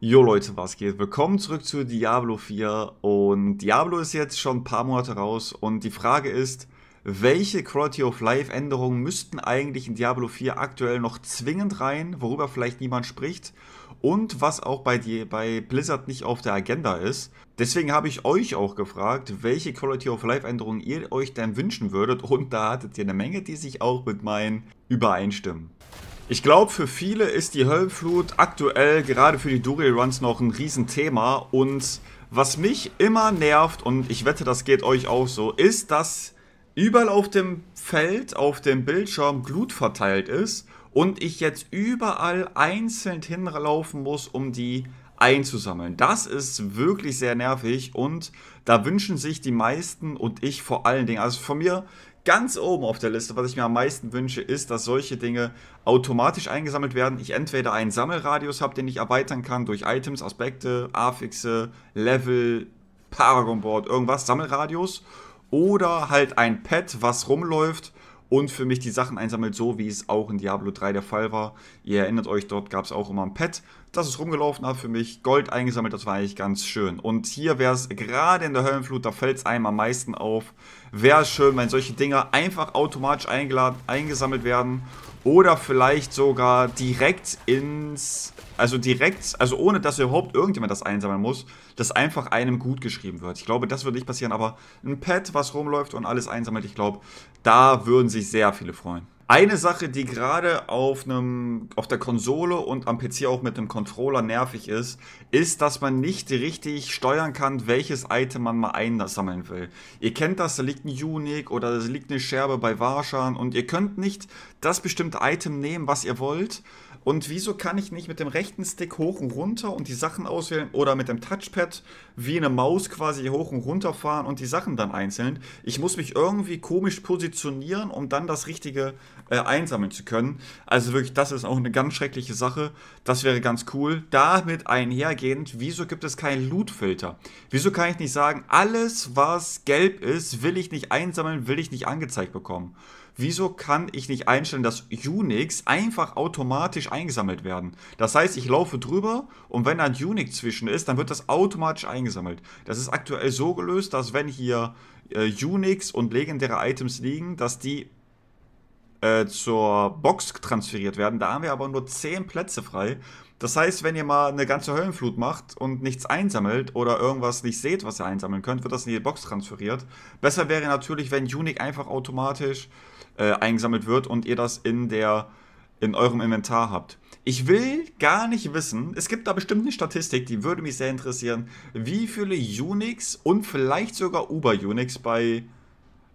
Jo Leute, was geht? Willkommen zurück zu Diablo 4 und Diablo ist jetzt schon ein paar Monate raus und die Frage ist, welche Quality of Life Änderungen müssten eigentlich in Diablo 4 aktuell noch zwingend rein, worüber vielleicht niemand spricht und was auch bei, die, bei Blizzard nicht auf der Agenda ist. Deswegen habe ich euch auch gefragt, welche Quality of Life Änderungen ihr euch denn wünschen würdet und da hattet ihr eine Menge, die sich auch mit meinen übereinstimmen. Ich glaube, für viele ist die Höllenflut aktuell gerade für die Dural runs noch ein Riesenthema. Und was mich immer nervt, und ich wette, das geht euch auch so, ist, dass überall auf dem Feld, auf dem Bildschirm Glut verteilt ist und ich jetzt überall einzeln hinlaufen muss, um die einzusammeln. Das ist wirklich sehr nervig und da wünschen sich die meisten und ich vor allen Dingen, also von mir ganz oben auf der Liste, was ich mir am meisten wünsche, ist, dass solche Dinge automatisch eingesammelt werden. Ich entweder einen Sammelradius habe, den ich erweitern kann durch Items, Aspekte, Affixe, Level, Paragon Board, irgendwas, Sammelradius. Oder halt ein Pad, was rumläuft und für mich die Sachen einsammelt, so wie es auch in Diablo 3 der Fall war. Ihr erinnert euch, dort gab es auch immer ein Pet, das es rumgelaufen, hat für mich Gold eingesammelt, das war eigentlich ganz schön. Und hier wäre es gerade in der Höllenflut, da fällt es einem am meisten auf. Wäre schön, wenn solche Dinger einfach automatisch eingeladen, eingesammelt werden oder vielleicht sogar direkt ins, also direkt, also ohne dass überhaupt irgendjemand das einsammeln muss, dass einfach einem gut geschrieben wird. Ich glaube, das würde nicht passieren, aber ein Pad, was rumläuft und alles einsammelt, ich glaube, da würden sich sehr viele freuen. Eine Sache, die gerade auf einem, auf der Konsole und am PC auch mit dem Controller nervig ist, ist, dass man nicht richtig steuern kann, welches Item man mal einsammeln will. Ihr kennt das, da liegt ein Unique oder da liegt eine Scherbe bei Warschan und ihr könnt nicht das bestimmte Item nehmen, was ihr wollt. Und wieso kann ich nicht mit dem rechten Stick hoch und runter und die Sachen auswählen oder mit dem Touchpad wie eine Maus quasi hoch und runter fahren und die Sachen dann einzeln? Ich muss mich irgendwie komisch positionieren, um dann das richtige äh, einsammeln zu können. Also wirklich, das ist auch eine ganz schreckliche Sache. Das wäre ganz cool. Damit einhergehend, wieso gibt es keinen Loot-Filter? Wieso kann ich nicht sagen, alles, was gelb ist, will ich nicht einsammeln, will ich nicht angezeigt bekommen? Wieso kann ich nicht einstellen, dass Unix einfach automatisch eingesammelt werden? Das heißt, ich laufe drüber und wenn da ein Unix zwischen ist, dann wird das automatisch eingesammelt. Das ist aktuell so gelöst, dass wenn hier äh, Unix und legendäre Items liegen, dass die äh, zur Box transferiert werden. Da haben wir aber nur 10 Plätze frei. Das heißt, wenn ihr mal eine ganze Höllenflut macht und nichts einsammelt oder irgendwas nicht seht, was ihr einsammeln könnt, wird das in die Box transferiert. Besser wäre natürlich, wenn Unique einfach automatisch äh, eingesammelt wird und ihr das in der in eurem Inventar habt. Ich will gar nicht wissen, es gibt da bestimmt eine Statistik, die würde mich sehr interessieren, wie viele Unix und vielleicht sogar Uber-Unix bei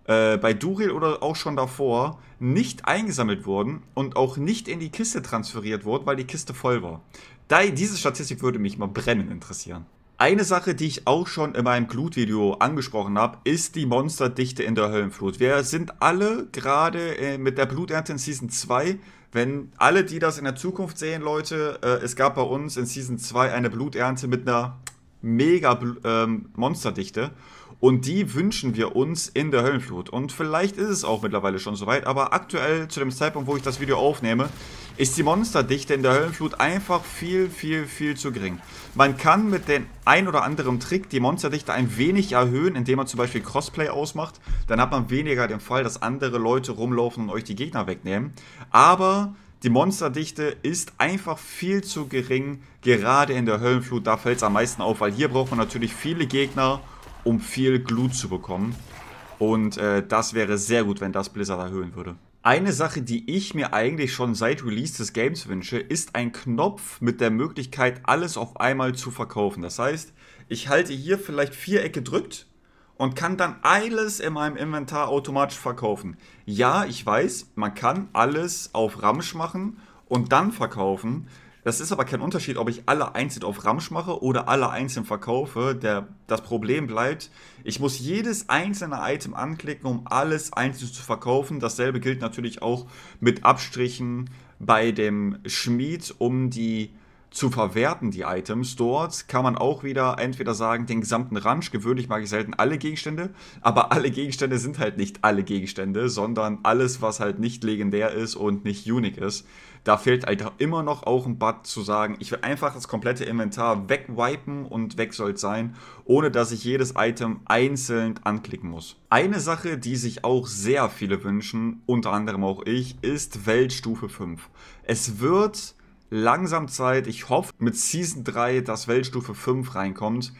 äh, bei Duril oder auch schon davor nicht eingesammelt wurden und auch nicht in die Kiste transferiert wurden, weil die Kiste voll war. Da, diese Statistik würde mich mal brennend interessieren. Eine Sache, die ich auch schon in meinem Glutvideo angesprochen habe, ist die Monsterdichte in der Höllenflut. Wir sind alle gerade äh, mit der Bluternte in Season 2 wenn alle, die das in der Zukunft sehen, Leute, äh, es gab bei uns in Season 2 eine Bluternte mit einer mega ähm, Monsterdichte. Und die wünschen wir uns in der Höllenflut. Und vielleicht ist es auch mittlerweile schon soweit, aber aktuell, zu dem Zeitpunkt, wo ich das Video aufnehme, ist die Monsterdichte in der Höllenflut einfach viel, viel, viel zu gering. Man kann mit dem ein oder anderen Trick die Monsterdichte ein wenig erhöhen, indem man zum Beispiel Crossplay ausmacht. Dann hat man weniger den Fall, dass andere Leute rumlaufen und euch die Gegner wegnehmen. Aber die Monsterdichte ist einfach viel zu gering, gerade in der Höllenflut. Da fällt es am meisten auf, weil hier braucht man natürlich viele Gegner um viel Glut zu bekommen. Und äh, das wäre sehr gut, wenn das Blizzard erhöhen würde. Eine Sache, die ich mir eigentlich schon seit Release des Games wünsche, ist ein Knopf mit der Möglichkeit, alles auf einmal zu verkaufen. Das heißt, ich halte hier vielleicht Viereck gedrückt und kann dann alles in meinem Inventar automatisch verkaufen. Ja, ich weiß, man kann alles auf Ramsch machen und dann verkaufen, das ist aber kein Unterschied, ob ich alle einzeln auf Ramsch mache oder alle einzeln verkaufe. Der, das Problem bleibt, ich muss jedes einzelne Item anklicken, um alles einzeln zu verkaufen. Dasselbe gilt natürlich auch mit Abstrichen bei dem Schmied, um die zu verwerten, die Items. Dort kann man auch wieder entweder sagen, den gesamten Ranch, gewöhnlich mag ich selten alle Gegenstände, aber alle Gegenstände sind halt nicht alle Gegenstände, sondern alles, was halt nicht legendär ist und nicht unique ist. Da fehlt halt immer noch auch ein Bad zu sagen, ich will einfach das komplette Inventar wegwipen und weg soll sein, ohne dass ich jedes Item einzeln anklicken muss. Eine Sache, die sich auch sehr viele wünschen, unter anderem auch ich, ist Weltstufe 5. Es wird langsam Zeit. Ich hoffe mit Season 3, dass Weltstufe 5 reinkommt.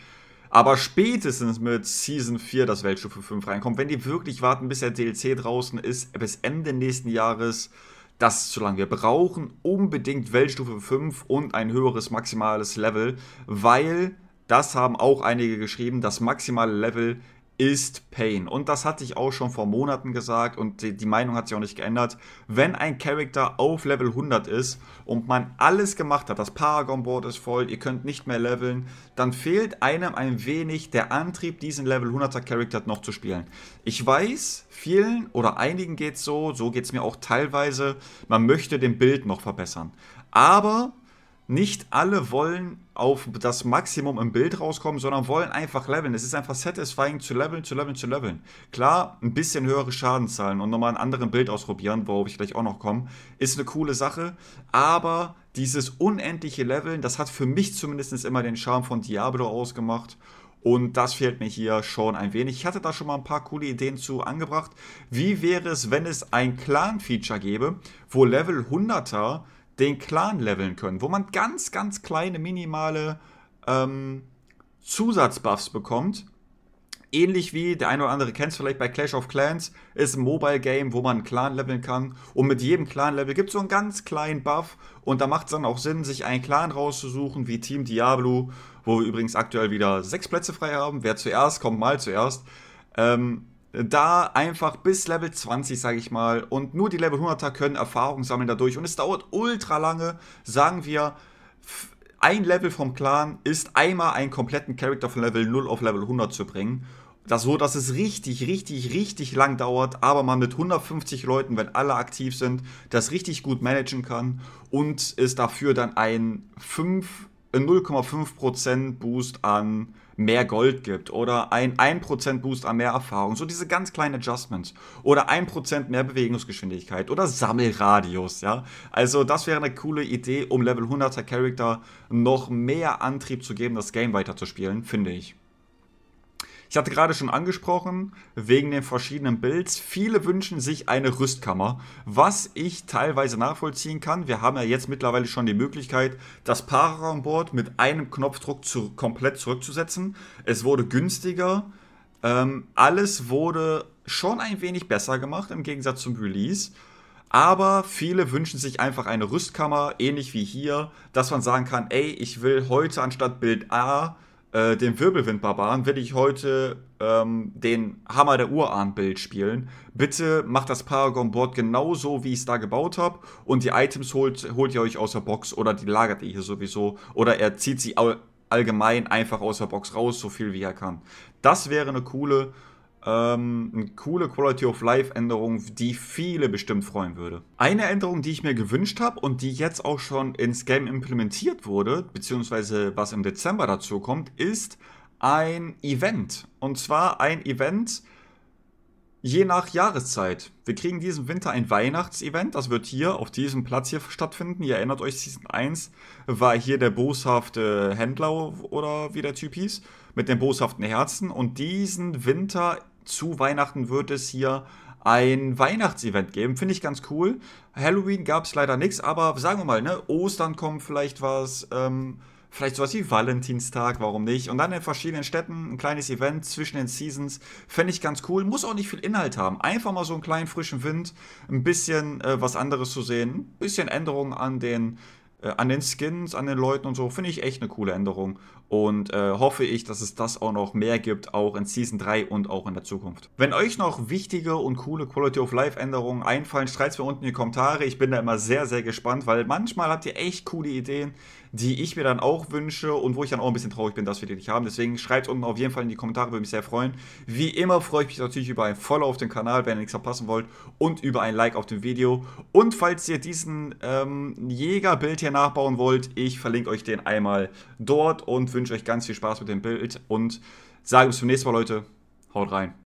Aber spätestens mit Season 4, dass Weltstufe 5 reinkommt. Wenn die wirklich warten, bis der DLC draußen ist, bis Ende nächsten Jahres, das ist zu lang. Wir brauchen unbedingt Weltstufe 5 und ein höheres maximales Level, weil das haben auch einige geschrieben. Das maximale Level ist Pain. Und das hatte ich auch schon vor Monaten gesagt und die, die, Meinung hat sich auch nicht geändert. Wenn ein Charakter auf Level 100 ist und man alles gemacht hat, das Paragon-Board ist voll, ihr könnt nicht mehr leveln, dann fehlt einem ein wenig der Antrieb, diesen Level 100er Charakter noch zu spielen. Ich weiß, vielen oder einigen geht es so, so geht es mir auch teilweise, man möchte den Bild noch verbessern. Aber nicht alle wollen auf das Maximum im Bild rauskommen, sondern wollen einfach leveln. Es ist einfach satisfying zu leveln, zu leveln, zu leveln. Klar, ein bisschen höhere Schadenszahlen und nochmal ein anderes Bild ausprobieren, worauf ich gleich auch noch komme, ist eine coole Sache. Aber dieses unendliche Leveln, das hat für mich zumindest immer den Charme von Diablo ausgemacht. Und das fehlt mir hier schon ein wenig. Ich hatte da schon mal ein paar coole Ideen zu angebracht. Wie wäre es, wenn es ein Clan-Feature gäbe, wo Level 100er den Clan leveln können, wo man ganz, ganz kleine, minimale ähm, Zusatzbuffs bekommt. Ähnlich wie der eine oder andere kennt es vielleicht bei Clash of Clans, ist ein Mobile Game, wo man einen Clan leveln kann. Und mit jedem Clan-Level gibt es so einen ganz kleinen Buff. Und da macht es dann auch Sinn, sich einen Clan rauszusuchen, wie Team Diablo, wo wir übrigens aktuell wieder sechs Plätze frei haben. Wer zuerst kommt, mal zuerst. Ähm, da einfach bis Level 20, sage ich mal, und nur die Level 100er können Erfahrung sammeln dadurch. Und es dauert ultra lange, sagen wir, ein Level vom Clan ist einmal einen kompletten Charakter von Level 0 auf Level 100 zu bringen. Das so, dass es richtig, richtig, richtig lang dauert, aber man mit 150 Leuten, wenn alle aktiv sind, das richtig gut managen kann und es dafür dann ein 0,5% Boost an mehr Gold gibt oder ein 1% Boost an mehr Erfahrung, so diese ganz kleinen Adjustments oder 1% mehr Bewegungsgeschwindigkeit oder Sammelradius, ja. Also das wäre eine coole Idee, um Level 100er Charakter noch mehr Antrieb zu geben, das Game weiterzuspielen, finde ich. Ich hatte gerade schon angesprochen, wegen den verschiedenen Builds, viele wünschen sich eine Rüstkammer, was ich teilweise nachvollziehen kann. Wir haben ja jetzt mittlerweile schon die Möglichkeit, das Paragon-Board mit einem Knopfdruck zu, komplett zurückzusetzen. Es wurde günstiger. Ähm, alles wurde schon ein wenig besser gemacht im Gegensatz zum Release. Aber viele wünschen sich einfach eine Rüstkammer, ähnlich wie hier, dass man sagen kann, ey, ich will heute anstatt Bild A äh, den Wirbelwind-Barbaren will ich heute ähm, den Hammer der urahn bild spielen. Bitte macht das Paragon-Board genauso, wie ich es da gebaut habe. Und die Items holt, holt ihr euch aus der Box oder die lagert ihr hier sowieso. Oder er zieht sie all allgemein einfach aus der Box raus, so viel wie er kann. Das wäre eine coole ähm, eine coole Quality of Life Änderung, die viele bestimmt freuen würde. Eine Änderung, die ich mir gewünscht habe und die jetzt auch schon ins Game implementiert wurde, beziehungsweise was im Dezember dazu kommt, ist ein Event. Und zwar ein Event je nach Jahreszeit. Wir kriegen diesen Winter ein Weihnachtsevent, das wird hier auf diesem Platz hier stattfinden. Ihr erinnert euch, Season 1 war hier der boshafte Händler oder wie der Typ hieß, mit dem boshaften Herzen. Und diesen Winter zu Weihnachten wird es hier ein Weihnachtsevent geben. Finde ich ganz cool. Halloween gab es leider nichts, aber sagen wir mal, ne, Ostern kommt vielleicht was, ähm, vielleicht sowas wie Valentinstag, warum nicht? Und dann in verschiedenen Städten ein kleines Event zwischen den Seasons. Fände ich ganz cool. Muss auch nicht viel Inhalt haben. Einfach mal so einen kleinen frischen Wind, ein bisschen äh, was anderes zu sehen, ein bisschen Änderungen an den äh, an den Skins, an den Leuten und so, finde ich echt eine coole Änderung. Und äh, hoffe ich, dass es das auch noch mehr gibt, auch in Season 3 und auch in der Zukunft. Wenn euch noch wichtige und coole Quality of Life Änderungen einfallen, schreibt es mir unten in die Kommentare. Ich bin da immer sehr, sehr gespannt, weil manchmal habt ihr echt coole Ideen, die ich mir dann auch wünsche und wo ich dann auch ein bisschen traurig bin, dass wir die nicht haben. Deswegen schreibt unten auf jeden Fall in die Kommentare, würde mich sehr freuen. Wie immer freue ich mich natürlich über ein Follow auf dem Kanal, wenn ihr nichts verpassen wollt und über ein Like auf dem Video. Und falls ihr diesen ähm, Jägerbild hier nachbauen wollt, ich verlinke euch den einmal dort und wünsche euch ganz viel Spaß mit dem Bild und sage bis zum nächsten Mal, Leute. Haut rein.